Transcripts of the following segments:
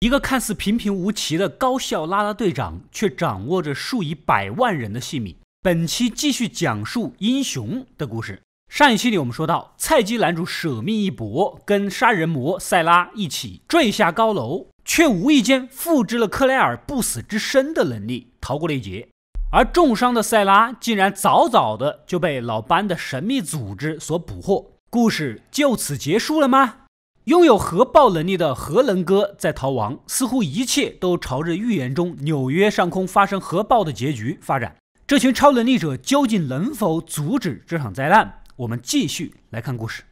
一个看似平平无奇的高校啦啦队长，却掌握着数以百万人的性命。本期继续讲述英雄的故事。上一期里，我们说到，菜鸡男主舍命一搏，跟杀人魔塞拉一起坠下高楼，却无意间复制了克莱尔不死之身的能力，逃过了一劫。而重伤的塞拉，竟然早早的就被老班的神秘组织所捕获。故事就此结束了吗？拥有核爆能力的核能哥在逃亡，似乎一切都朝着预言中纽约上空发生核爆的结局发展。这群超能力者究竟能否阻止这场灾难？我们继续来看故事。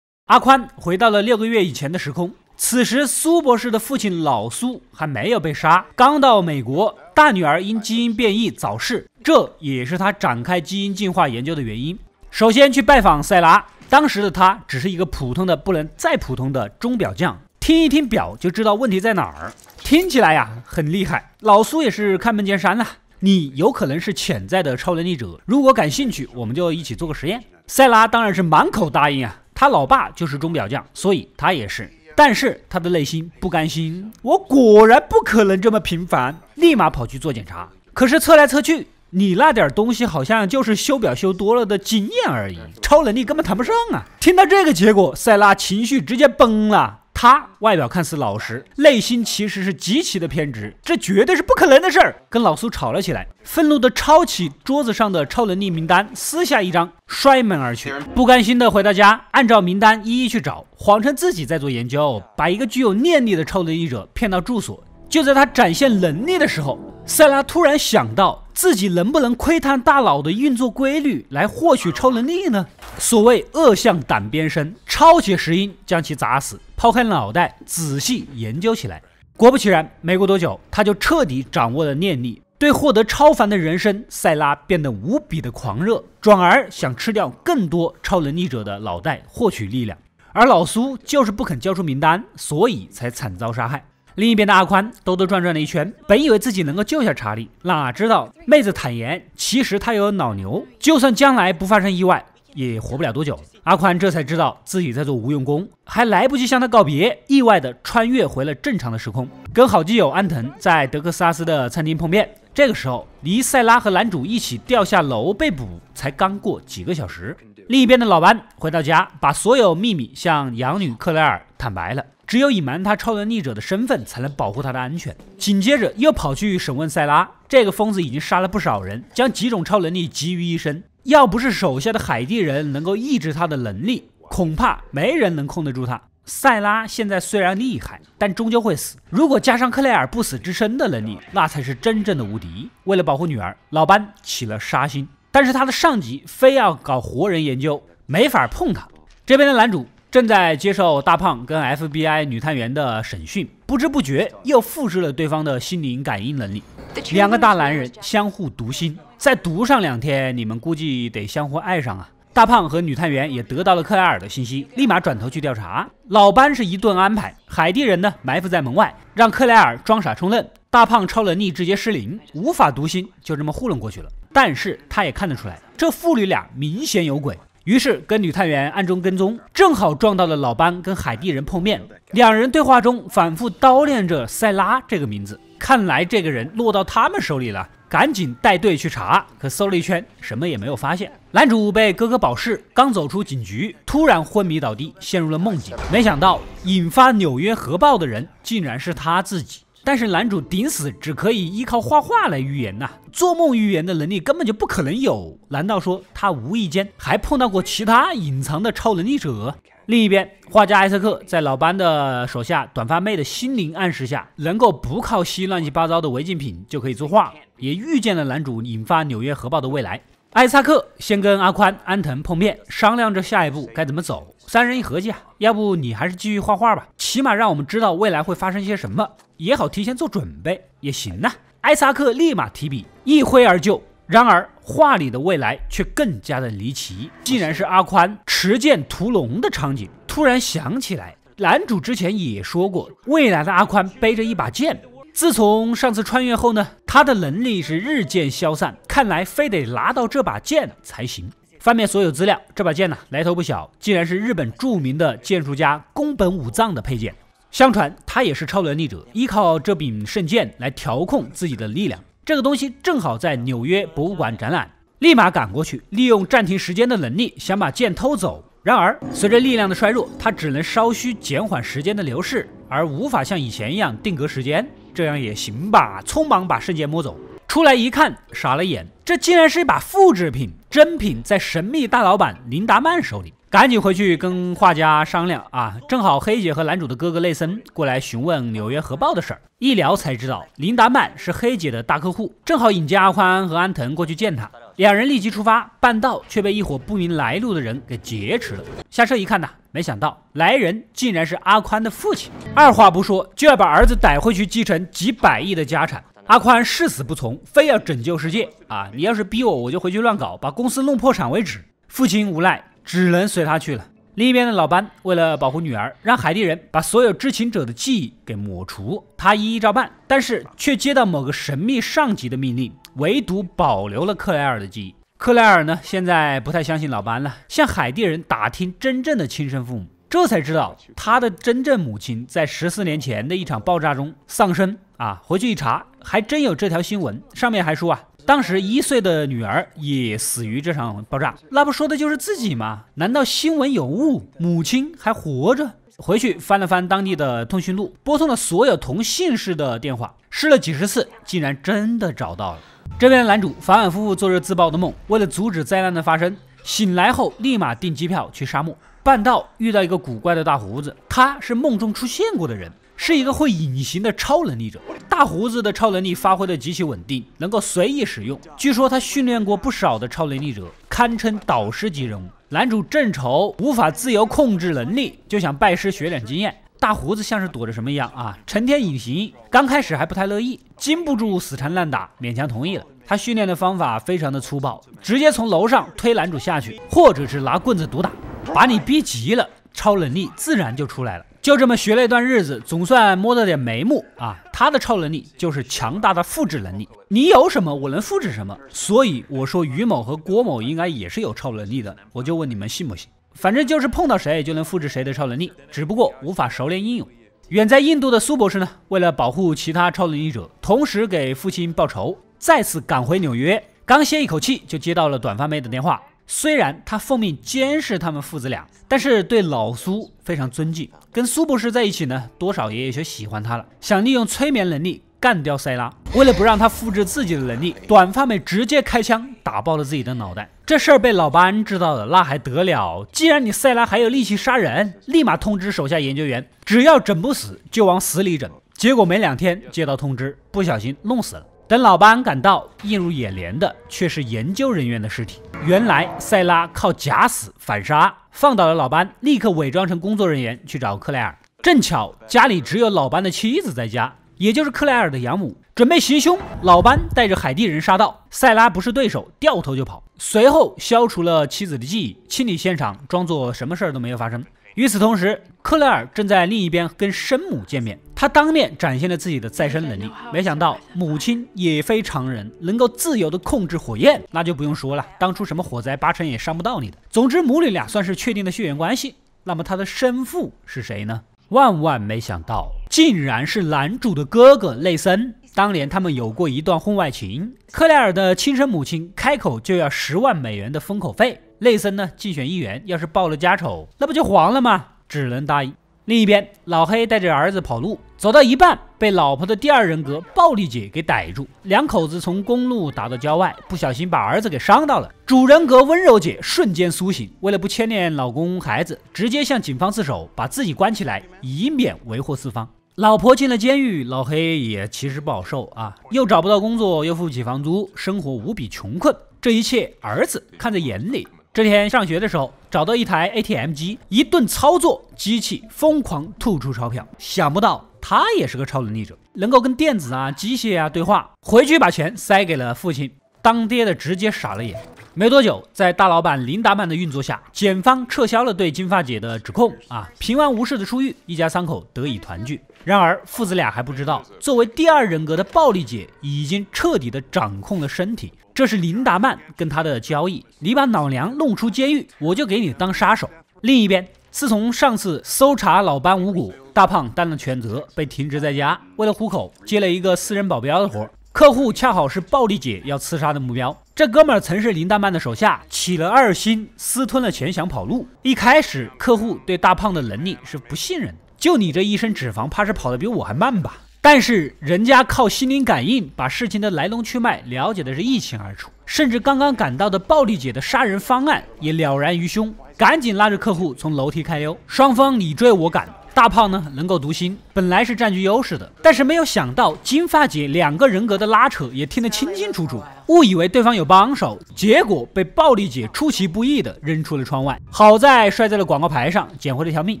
阿宽回到了六个月以前的时空，此时苏博士的父亲老苏还没有被杀，刚到美国，大女儿因基因变异早逝，这也是他展开基因进化研究的原因。首先去拜访塞拉。当时的他只是一个普通的不能再普通的钟表匠，听一听表就知道问题在哪儿。听起来呀很厉害，老苏也是开门见山呐。你有可能是潜在的超能力者，如果感兴趣，我们就一起做个实验。塞拉当然是满口答应啊，他老爸就是钟表匠，所以他也是。但是他的内心不甘心，我果然不可能这么平凡，立马跑去做检查。可是测来测去。你那点东西好像就是修表修多了的经验而已，超能力根本谈不上啊！听到这个结果，塞拉情绪直接崩了。他外表看似老实，内心其实是极其的偏执，这绝对是不可能的事儿。跟老苏吵了起来，愤怒的抄起桌子上的超能力名单，撕下一张，摔门而去。不甘心的回到家，按照名单一一去找，谎称自己在做研究，把一个具有念力的超能力者骗到住所。就在他展现能力的时候，塞拉突然想到自己能不能窥探大脑的运作规律来获取超能力呢？所谓恶向胆边生，抄起石英将其砸死，抛开脑袋仔细研究起来。果不其然，没过多久他就彻底掌握了念力。对获得超凡的人生，塞拉变得无比的狂热，转而想吃掉更多超能力者的脑袋获取力量。而老苏就是不肯交出名单，所以才惨遭杀害。另一边的阿宽兜兜转转了一圈，本以为自己能够救下查理，哪知道妹子坦言，其实他有脑瘤，就算将来不发生意外，也活不了多久。阿宽这才知道自己在做无用功，还来不及向他告别，意外的穿越回了正常的时空，跟好基友安藤在德克萨斯的餐厅碰面。这个时候，离塞拉和男主一起掉下楼被捕才刚过几个小时。另一边的老班回到家，把所有秘密向养女克莱尔坦白了。只有隐瞒他超能力者的身份，才能保护他的安全。紧接着又跑去审问塞拉，这个疯子已经杀了不少人，将几种超能力集于一身。要不是手下的海地人能够抑制他的能力，恐怕没人能控得住他。塞拉现在虽然厉害，但终究会死。如果加上克莱尔不死之身的能力，那才是真正的无敌。为了保护女儿，老班起了杀心，但是他的上级非要搞活人研究，没法碰他。这边的男主。正在接受大胖跟 FBI 女探员的审讯，不知不觉又复制了对方的心灵感应能力。两个大男人相互读心，再读上两天，你们估计得相互爱上啊！大胖和女探员也得到了克莱尔的信息，立马转头去调查。老班是一顿安排，海地人呢埋伏在门外，让克莱尔装傻充愣。大胖超能力直接失灵，无法读心，就这么糊弄过去了。但是他也看得出来，这父女俩明显有鬼。于是跟女探员暗中跟踪，正好撞到了老班跟海地人碰面。两人对话中反复叨念着“塞拉”这个名字，看来这个人落到他们手里了，赶紧带队去查。可搜了一圈，什么也没有发现。男主被哥哥保释，刚走出警局，突然昏迷倒地，陷入了梦境。没想到，引发纽约核爆的人竟然是他自己。但是男主顶死只可以依靠画画来预言呐，做梦预言的能力根本就不可能有。难道说他无意间还碰到过其他隐藏的超能力者？另一边，画家艾斯克在老班的手下、短发妹的心灵暗示下，能够不靠吸乱七八糟的违禁品就可以作画，也预见了男主引发纽约核爆的未来。艾萨克先跟阿宽、安藤碰面，商量着下一步该怎么走。三人一合计啊，要不你还是继续画画吧，起码让我们知道未来会发生些什么，也好提前做准备，也行啊。艾萨克立马提笔，一挥而就。然而画里的未来却更加的离奇，竟然是阿宽持剑屠龙的场景。突然想起来，男主之前也说过，未来的阿宽背着一把剑。自从上次穿越后呢，他的能力是日渐消散，看来非得拿到这把剑才行。翻遍所有资料，这把剑呢来头不小，竟然是日本著名的剑术家宫本武藏的佩剑。相传他也是超能力者，依靠这柄圣剑来调控自己的力量。这个东西正好在纽约博物馆展览，立马赶过去，利用暂停时间的能力想把剑偷走。然而随着力量的衰弱，他只能稍需减缓时间的流逝，而无法像以前一样定格时间。这样也行吧，匆忙把圣剑摸走出来一看，傻了眼，这竟然是一把复制品，真品在神秘大老板林达曼手里。赶紧回去跟画家商量啊，正好黑姐和男主的哥哥内森过来询问纽约核爆的事儿，一聊才知道林达曼是黑姐的大客户，正好引荐阿宽和安藤过去见他。两人立即出发，半道却被一伙不明来路的人给劫持了。下车一看呐，没想到来人竟然是阿宽的父亲，二话不说就要把儿子逮回去继承几百亿的家产。阿宽誓死不从，非要拯救世界啊！你要是逼我，我就回去乱搞，把公司弄破产为止。父亲无奈，只能随他去了。另一边的老班为了保护女儿，让海地人把所有知情者的记忆给抹除，他一一照办，但是却接到某个神秘上级的命令。唯独保留了克莱尔的记忆。克莱尔呢，现在不太相信老班了，向海地人打听真正的亲生父母，这才知道他的真正母亲在十四年前的一场爆炸中丧生啊！回去一查，还真有这条新闻，上面还说啊，当时一岁的女儿也死于这场爆炸，那不说的就是自己吗？难道新闻有误？母亲还活着？回去翻了翻当地的通讯录，拨通了所有同姓氏的电话，试了几十次，竟然真的找到了。这边的男主反反复复做着自爆的梦，为了阻止灾难的发生，醒来后立马订机票去沙漠。半道遇到一个古怪的大胡子，他是梦中出现过的人，是一个会隐形的超能力者。大胡子的超能力发挥的极其稳定，能够随意使用。据说他训练过不少的超能力者，堪称导师级人物。男主正愁无法自由控制能力，就想拜师学点经验。大胡子像是躲着什么一样啊，成天隐形。刚开始还不太乐意，经不住死缠烂打，勉强同意了。他训练的方法非常的粗暴，直接从楼上推男主下去，或者是拿棍子毒打，把你逼急了，超能力自然就出来了。就这么学了一段日子，总算摸到点眉目啊。他的超能力就是强大的复制能力，你有什么，我能复制什么。所以我说于某和郭某应该也是有超能力的，我就问你们信不信？反正就是碰到谁就能复制谁的超能力，只不过无法熟练应用。远在印度的苏博士呢，为了保护其他超能力者，同时给父亲报仇，再次赶回纽约。刚歇一口气，就接到了短发妹的电话。虽然他奉命监视他们父子俩，但是对老苏非常尊敬，跟苏博士在一起呢，多少也有些喜欢他了，想利用催眠能力。干掉塞拉，为了不让他复制自己的能力，短发妹直接开枪打爆了自己的脑袋。这事儿被老班知道了，那还得了？既然你塞拉还有力气杀人，立马通知手下研究员，只要整不死就往死里整。结果没两天，接到通知，不小心弄死了。等老班赶到，映入眼帘的却是研究人员的尸体。原来塞拉靠假死反杀，放倒了老班，立刻伪装成工作人员去找克莱尔。正巧家里只有老班的妻子在家。也就是克莱尔的养母准备行凶，老班带着海地人杀到，塞拉不是对手，掉头就跑。随后消除了妻子的记忆，清理现场，装作什么事儿都没有发生。与此同时，克莱尔正在另一边跟生母见面，他当面展现了自己的再生能力。没想到母亲也非常人，能够自由的控制火焰，那就不用说了。当初什么火灾八成也伤不到你的。总之，母女俩算是确定了血缘关系。那么他的生父是谁呢？万万没想到。竟然是男主的哥哥内森，当年他们有过一段婚外情。克莱尔的亲生母亲开口就要十万美元的封口费。内森呢竞选议员，要是报了家丑，那不就黄了吗？只能答应。另一边，老黑带着儿子跑路，走到一半被老婆的第二人格暴力姐给逮住，两口子从公路打到郊外，不小心把儿子给伤到了。主人格温柔姐瞬间苏醒，为了不牵连老公孩子，直接向警方自首，把自己关起来，以免为祸四方。老婆进了监狱，老黑也其实不好受啊，又找不到工作，又付不起房租，生活无比穷困。这一切儿子看在眼里。这天上学的时候，找到一台 ATM 机，一顿操作，机器疯狂吐出钞票。想不到他也是个超能力者，能够跟电子啊、机械啊对话。回去把钱塞给了父亲，当爹的直接傻了眼。没多久，在大老板林达曼的运作下，检方撤销了对金发姐的指控啊，平安无事的出狱，一家三口得以团聚。然而，父子俩还不知道，作为第二人格的暴力姐已经彻底的掌控了身体，这是林达曼跟他的交易：你把老娘弄出监狱，我就给你当杀手。另一边，自从上次搜查老班无果，大胖担了全责，被停职在家。为了糊口，接了一个私人保镖的活，客户恰好是暴力姐要刺杀的目标。这哥们儿曾是林大曼的手下，起了二心，私吞了钱想跑路。一开始，客户对大胖的能力是不信任的，就你这一身脂肪，怕是跑得比我还慢吧？但是人家靠心灵感应，把事情的来龙去脉了解的是一清二楚，甚至刚刚赶到的暴力姐的杀人方案也了然于胸，赶紧拉着客户从楼梯开溜，双方你追我赶。大胖呢，能够读心，本来是占据优势的，但是没有想到金发姐两个人格的拉扯也听得清清楚楚，误以为对方有帮手，结果被暴力姐出其不意的扔出了窗外，好在摔在了广告牌上，捡回了一条命，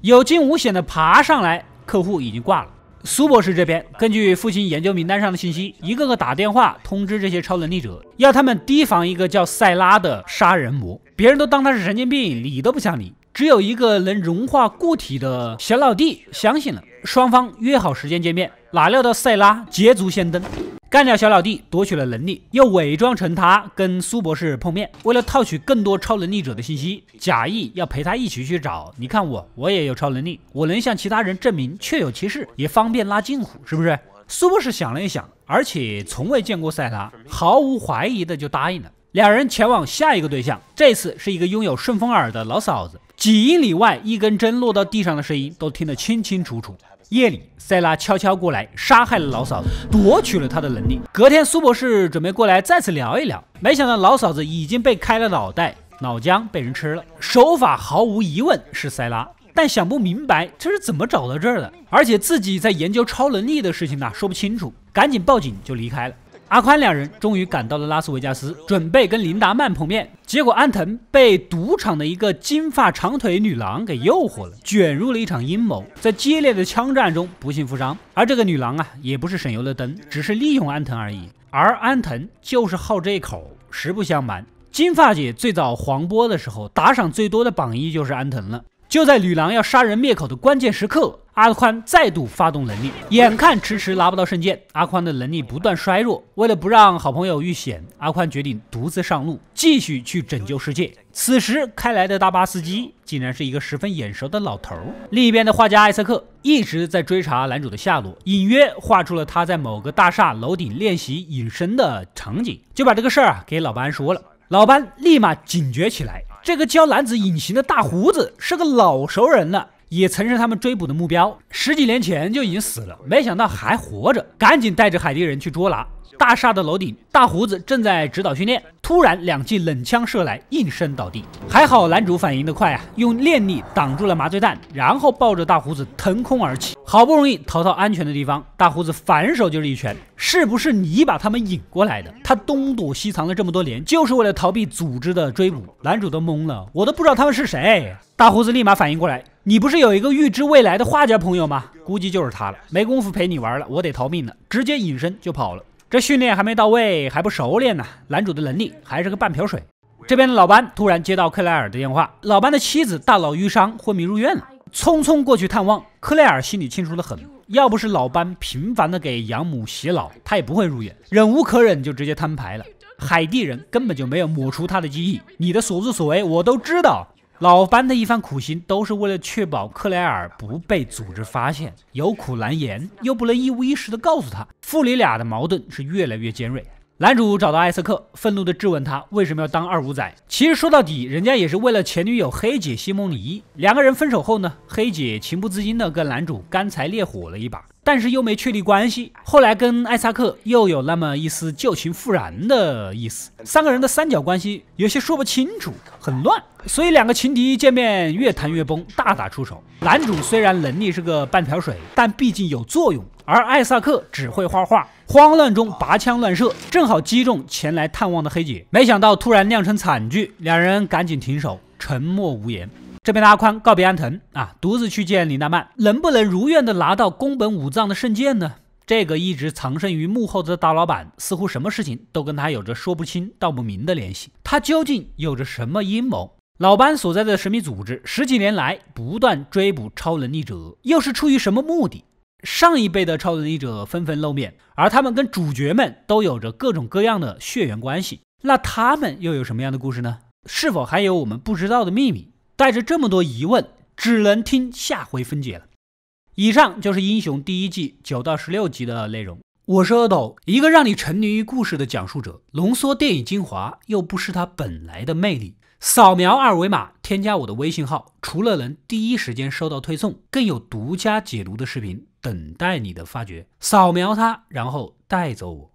有惊无险的爬上来。客户已经挂了。苏博士这边根据父亲研究名单上的信息，一个个打电话通知这些超能力者，要他们提防一个叫塞拉的杀人魔，别人都当他是神经病，理都不想理。只有一个能融化固体的小老弟相信了，双方约好时间见面，哪料到塞拉捷足先登，干掉小老弟，夺取了能力，又伪装成他跟苏博士碰面，为了套取更多超能力者的信息，假意要陪他一起去找。你看我，我也有超能力，我能向其他人证明确有其事，也方便拉近乎，是不是？苏博士想了一想，而且从未见过塞拉，毫无怀疑的就答应了。两人前往下一个对象，这次是一个拥有顺风耳的老嫂子。几英里外，一根针落到地上的声音都听得清清楚楚。夜里，塞拉悄悄过来，杀害了老嫂子，夺取了他的能力。隔天，苏博士准备过来再次聊一聊，没想到老嫂子已经被开了脑袋，脑浆被人吃了，手法毫无疑问是塞拉，但想不明白这是怎么找到这儿的，而且自己在研究超能力的事情呢，说不清楚，赶紧报警就离开了。阿宽两人终于赶到了拉斯维加斯，准备跟琳达曼碰面。结果安藤被赌场的一个金发长腿女郎给诱惑了，卷入了一场阴谋，在激烈的枪战中不幸负伤。而这个女郎啊，也不是省油的灯，只是利用安藤而已。而安藤就是好这一口，实不相瞒，金发姐最早黄播的时候，打赏最多的榜一就是安藤了。就在女郎要杀人灭口的关键时刻，阿宽再度发动能力。眼看迟迟拿不到圣剑，阿宽的能力不断衰弱。为了不让好朋友遇险，阿宽决定独自上路，继续去拯救世界。此时开来的大巴司机竟然是一个十分眼熟的老头。另一边的画家艾瑟克一直在追查男主的下落，隐约画出了他在某个大厦楼顶练习隐身的场景，就把这个事儿啊给老班说了。老班立马警觉起来。这个教男子隐形的大胡子是个老熟人了，也曾是他们追捕的目标，十几年前就已经死了，没想到还活着，赶紧带着海地人去捉拿。大厦的楼顶，大胡子正在指导训练。突然，两记冷枪射来，应声倒地。还好男主反应的快啊，用念力挡住了麻醉弹，然后抱着大胡子腾空而起，好不容易逃到安全的地方。大胡子反手就是一拳，是不是你把他们引过来的？他东躲西藏了这么多年，就是为了逃避组织的追捕。男主都懵了，我都不知道他们是谁。大胡子立马反应过来，你不是有一个预知未来的画家朋友吗？估计就是他了，没工夫陪你玩了，我得逃命了，直接隐身就跑了。这训练还没到位，还不熟练呢。男主的能力还是个半瓢水。这边的老班突然接到克莱尔的电话，老班的妻子大脑淤伤昏迷入院了，匆匆过去探望。克莱尔心里清楚的很，要不是老班频繁的给养母洗脑，他也不会入院。忍无可忍就直接摊牌了：海地人根本就没有抹除他的记忆，你的所作所为我都知道。老班的一番苦心，都是为了确保克莱尔不被组织发现。有苦难言，又不能一五一十的告诉他，父女俩的矛盾是越来越尖锐。男主找到艾萨克，愤怒地质问他为什么要当二五仔。其实说到底，人家也是为了前女友黑姐西蒙尼。两个人分手后呢，黑姐情不自禁地跟男主干柴烈火了一把，但是又没确立关系。后来跟艾萨克又有那么一丝旧情复燃的意思。三个人的三角关系有些说不清楚，很乱。所以两个情敌见面越谈越崩，大打出手。男主虽然能力是个半瓢水，但毕竟有作用，而艾萨克只会画画。慌乱中拔枪乱射，正好击中前来探望的黑姐，没想到突然酿成惨剧，两人赶紧停手，沉默无言。这边的阿宽告别安藤啊，独自去见李大曼，能不能如愿的拿到宫本武藏的圣剑呢？这个一直藏身于幕后的大老板，似乎什么事情都跟他有着说不清道不明的联系，他究竟有着什么阴谋？老班所在的神秘组织十几年来不断追捕超能力者，又是出于什么目的？上一辈的超能力者纷纷露面，而他们跟主角们都有着各种各样的血缘关系。那他们又有什么样的故事呢？是否还有我们不知道的秘密？带着这么多疑问，只能听下回分解了。以上就是《英雄》第一季九到十六集的内容。我是阿斗，一个让你沉迷于故事的讲述者，浓缩电影精华又不失它本来的魅力。扫描二维码添加我的微信号，除了能第一时间收到推送，更有独家解读的视频。等待你的发掘，扫描它，然后带走我。